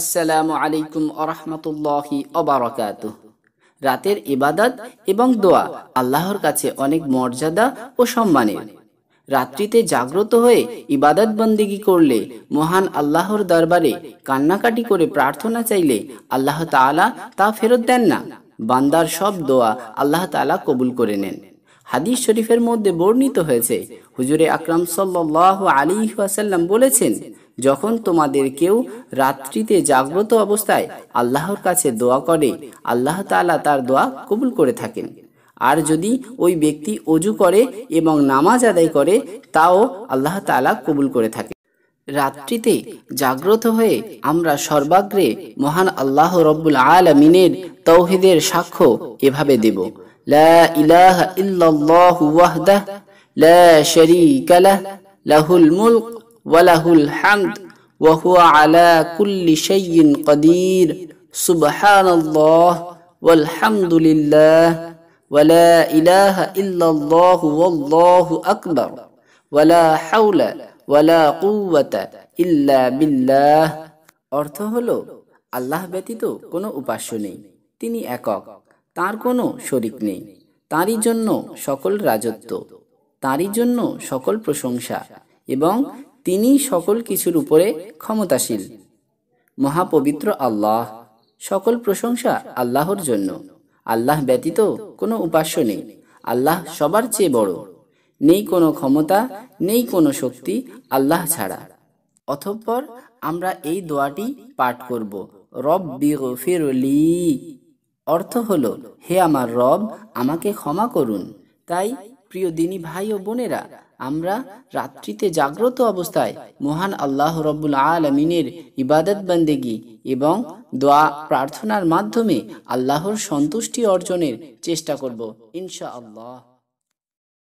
আসসালামু আলাইকুম আরহামতুল্লাহি অবরাকাত রাতের ইবাদত এবং দোয়া আল্লাহর কাছে অনেক মর্যাদা ও সম্মানের রাত্রিতে জাগ্রত হয়ে ইবাদত বন্দিগি করলে মহান আল্লাহর দরবারে কান্নাকাটি করে প্রার্থনা চাইলে আল্লাহ তালা তা ফেরত দেন না বান্দার সব দোয়া আল্লাহ তালা কবুল করে নেন হাদিস শরীফের মধ্যে বর্ণিত হয়েছে হুজুরে আকরাম সাল্লাহ আলী ওয়াসাল্লাম বলেছেন যখন তোমাদের কেউ রাত্রিতে জাগ্রত অবস্থায় আল্লাহর কাছে দোয়া করে আল্লাহ তালা তার দোয়া কবুল করে থাকেন আর যদি ওই ব্যক্তি অজু করে এবং নামাজ আদায় করে তাও আল্লাহ তালা কবুল করে থাকে রাত্রিতে জাগ্রত হয়ে আমরা সর্বাগ্রে মহান আল্লাহ রব্বুল আলমিনের তৌহিদের সাক্ষ্য এভাবে দেব লাহ লাহুল মুলক ওয়ালাহুল হামদ ওয়াহুয়া আলা কুল্লি শাইইন কদির সুবহানাল্লাহ ওয়ালহামদুলিল্লাহ ওয়ালা ইলাহা ইল্লাল্লাহ ওয়াল্লাহু আকবার ওয়ালা হাওলা ওয়ালা কুওয়াতা ইল্লা বিল্লাহ অর্থ হলো আল্লাহ ব্যতীত কোনো উপাস্য নেই তিনি একক তার কোনো শরিক নেই তারই জন্য সকল রাজত্ব তারই জন্য সকল প্রশংসা এবং তিনি সকল কিছুর উপরে ক্ষমতাশীল মহাপবিত্র আল্লাহ সকল প্রশংসা আল্লাহর জন্য আল্লাহ ব্যতীত কোনো উপাস্য নেই আল্লাহ সবার চেয়ে বড় নেই কোনো ক্ষমতা নেই কোনো শক্তি আল্লাহ ছাড়া অথপর আমরা এই দোয়াটি পাঠ করব রব বিগফিরলি অর্থ হল হে আমার রব আমাকে ক্ষমা করুন তাই প্রিয় দিনী ভাই ও বোনেরা আমরা রাত্রিতে জাগ্রত অবস্থায় মহান আল্লাহ রব্বুল আলমিনের ইবাদত বন্দেগি এবং দোয়া প্রার্থনার মাধ্যমে আল্লাহর সন্তুষ্টি অর্জনের চেষ্টা করব ইনশা আল্লাহ